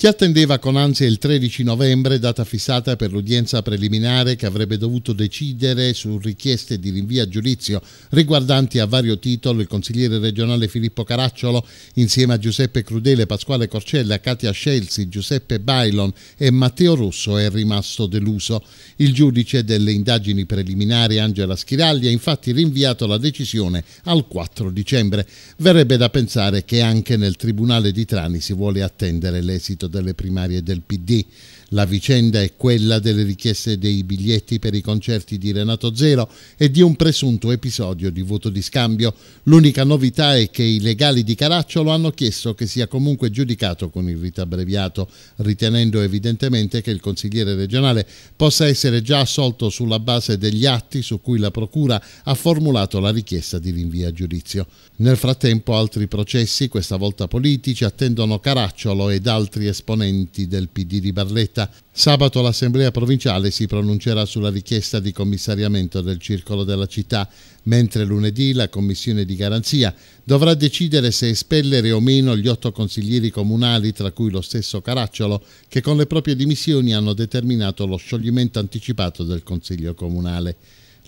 Chi attendeva con ansia il 13 novembre, data fissata per l'udienza preliminare che avrebbe dovuto decidere su richieste di rinvio a giudizio riguardanti a vario titolo il consigliere regionale Filippo Caracciolo, insieme a Giuseppe Crudele, Pasquale Corcella, Katia Scelsi, Giuseppe Bailon e Matteo Rosso, è rimasto deluso. Il giudice delle indagini preliminari Angela Schiralli ha infatti rinviato la decisione al 4 dicembre. Verrebbe da pensare che anche nel Tribunale di Trani si vuole attendere l'esito delle primarie del PD. La vicenda è quella delle richieste dei biglietti per i concerti di Renato Zero e di un presunto episodio di voto di scambio. L'unica novità è che i legali di Caracciolo hanno chiesto che sia comunque giudicato con il rito abbreviato, ritenendo evidentemente che il consigliere regionale possa essere già assolto sulla base degli atti su cui la Procura ha formulato la richiesta di rinvio a giudizio. Nel frattempo altri processi, questa volta politici, attendono Caracciolo ed altri esponenti esponenti del PD di Barletta. Sabato l'Assemblea provinciale si pronuncerà sulla richiesta di commissariamento del circolo della città, mentre lunedì la Commissione di garanzia dovrà decidere se espellere o meno gli otto consiglieri comunali, tra cui lo stesso Caracciolo, che con le proprie dimissioni hanno determinato lo scioglimento anticipato del Consiglio comunale.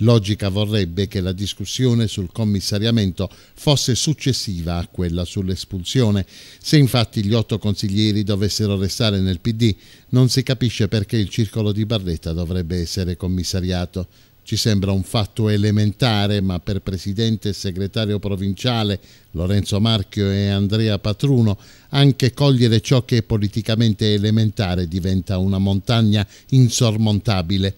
Logica vorrebbe che la discussione sul commissariamento fosse successiva a quella sull'espulsione. Se infatti gli otto consiglieri dovessero restare nel PD, non si capisce perché il circolo di Barletta dovrebbe essere commissariato. Ci sembra un fatto elementare, ma per presidente e segretario provinciale Lorenzo Marchio e Andrea Patruno, anche cogliere ciò che è politicamente elementare diventa una montagna insormontabile.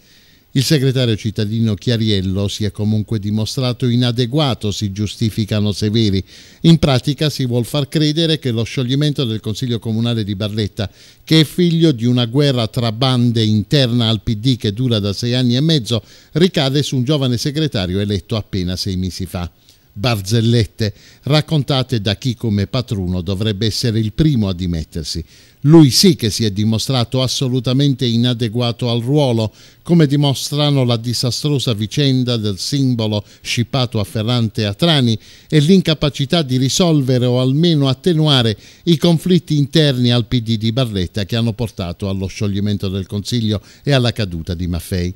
Il segretario cittadino Chiariello si è comunque dimostrato inadeguato, si giustificano severi. In pratica si vuol far credere che lo scioglimento del Consiglio Comunale di Barletta, che è figlio di una guerra tra bande interna al PD che dura da sei anni e mezzo, ricade su un giovane segretario eletto appena sei mesi fa barzellette raccontate da chi come Patruno dovrebbe essere il primo a dimettersi. Lui sì che si è dimostrato assolutamente inadeguato al ruolo, come dimostrano la disastrosa vicenda del simbolo scippato a Ferrante a Trani e l'incapacità di risolvere o almeno attenuare i conflitti interni al PD di Barletta che hanno portato allo scioglimento del Consiglio e alla caduta di Maffei.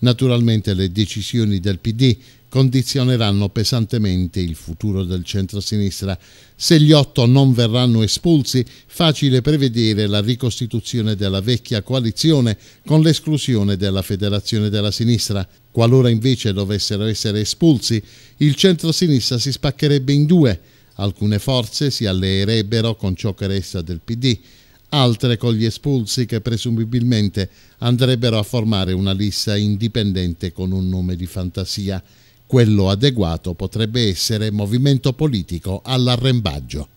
Naturalmente le decisioni del PD condizioneranno pesantemente il futuro del centro-sinistra. Se gli otto non verranno espulsi, facile prevedere la ricostituzione della vecchia coalizione con l'esclusione della federazione della sinistra. Qualora invece dovessero essere espulsi, il centro-sinistra si spaccherebbe in due. Alcune forze si alleerebbero con ciò che resta del PD, altre con gli espulsi che presumibilmente andrebbero a formare una lista indipendente con un nome di fantasia. Quello adeguato potrebbe essere Movimento Politico all'Arrembaggio.